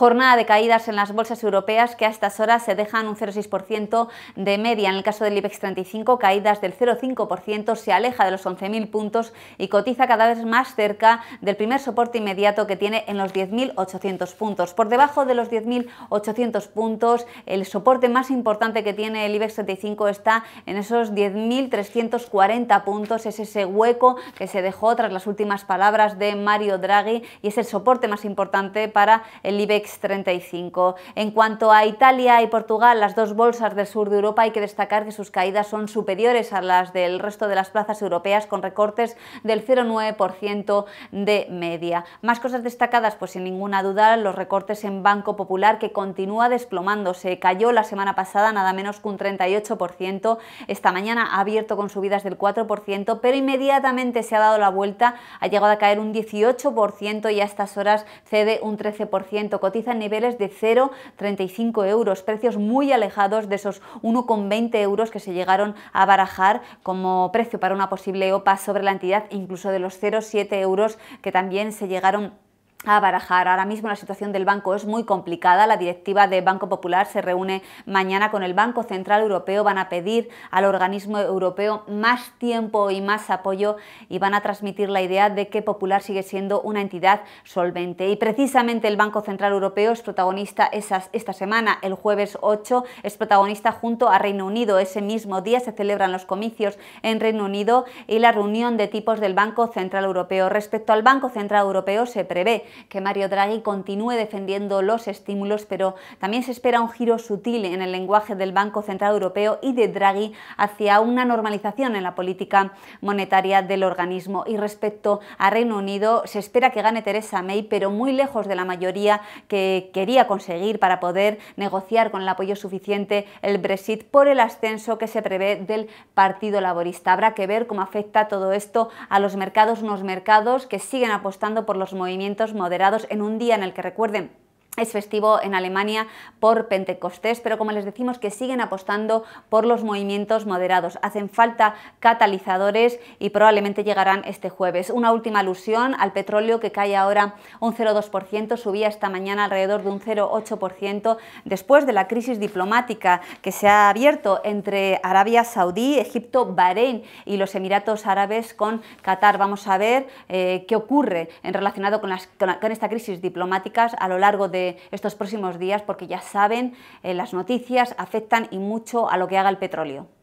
Jornada de caídas en las bolsas europeas que a estas horas se dejan un 0,6% de media. En el caso del IBEX 35, caídas del 0,5%, se aleja de los 11.000 puntos y cotiza cada vez más cerca del primer soporte inmediato que tiene en los 10.800 puntos. Por debajo de los 10.800 puntos, el soporte más importante que tiene el IBEX 35 está en esos 10.340 puntos. Es ese hueco que se dejó tras las últimas palabras de Mario Draghi y es el soporte más importante para el IBEX 35. En cuanto a Italia y Portugal, las dos bolsas del sur de Europa, hay que destacar que sus caídas son superiores a las del resto de las plazas europeas, con recortes del 0,9% de media. Más cosas destacadas, pues sin ninguna duda, los recortes en Banco Popular, que continúa desplomándose. Cayó la semana pasada nada menos que un 38%. Esta mañana ha abierto con subidas del 4%, pero inmediatamente se ha dado la vuelta, ha llegado a caer un 18% y a estas horas cede un 13% niveles de 0,35 euros, precios muy alejados de esos 1,20 euros que se llegaron a barajar como precio para una posible OPA sobre la entidad, incluso de los 0,7 euros que también se llegaron a barajar. Ahora mismo la situación del banco es muy complicada. La directiva de Banco Popular se reúne mañana con el Banco Central Europeo. Van a pedir al organismo europeo más tiempo y más apoyo y van a transmitir la idea de que Popular sigue siendo una entidad solvente. Y precisamente el Banco Central Europeo es protagonista esta semana, el jueves 8, es protagonista junto a Reino Unido. Ese mismo día se celebran los comicios en Reino Unido y la reunión de tipos del Banco Central Europeo. Respecto al Banco Central Europeo se prevé que Mario Draghi continúe defendiendo los estímulos, pero también se espera un giro sutil en el lenguaje del Banco Central Europeo y de Draghi hacia una normalización en la política monetaria del organismo. Y respecto a Reino Unido, se espera que gane Theresa May, pero muy lejos de la mayoría que quería conseguir para poder negociar con el apoyo suficiente el Brexit por el ascenso que se prevé del Partido Laborista. Habrá que ver cómo afecta todo esto a los mercados, unos mercados que siguen apostando por los movimientos moderados en un día en el que recuerden es festivo en Alemania por Pentecostés, pero como les decimos que siguen apostando por los movimientos moderados. Hacen falta catalizadores y probablemente llegarán este jueves. Una última alusión al petróleo que cae ahora un 0,2%, subía esta mañana alrededor de un 0,8% después de la crisis diplomática que se ha abierto entre Arabia Saudí, Egipto, Bahrein y los Emiratos Árabes con Qatar. Vamos a ver eh, qué ocurre en relacionado con, con, con esta crisis diplomática a lo largo de estos próximos días porque ya saben, eh, las noticias afectan y mucho a lo que haga el petróleo.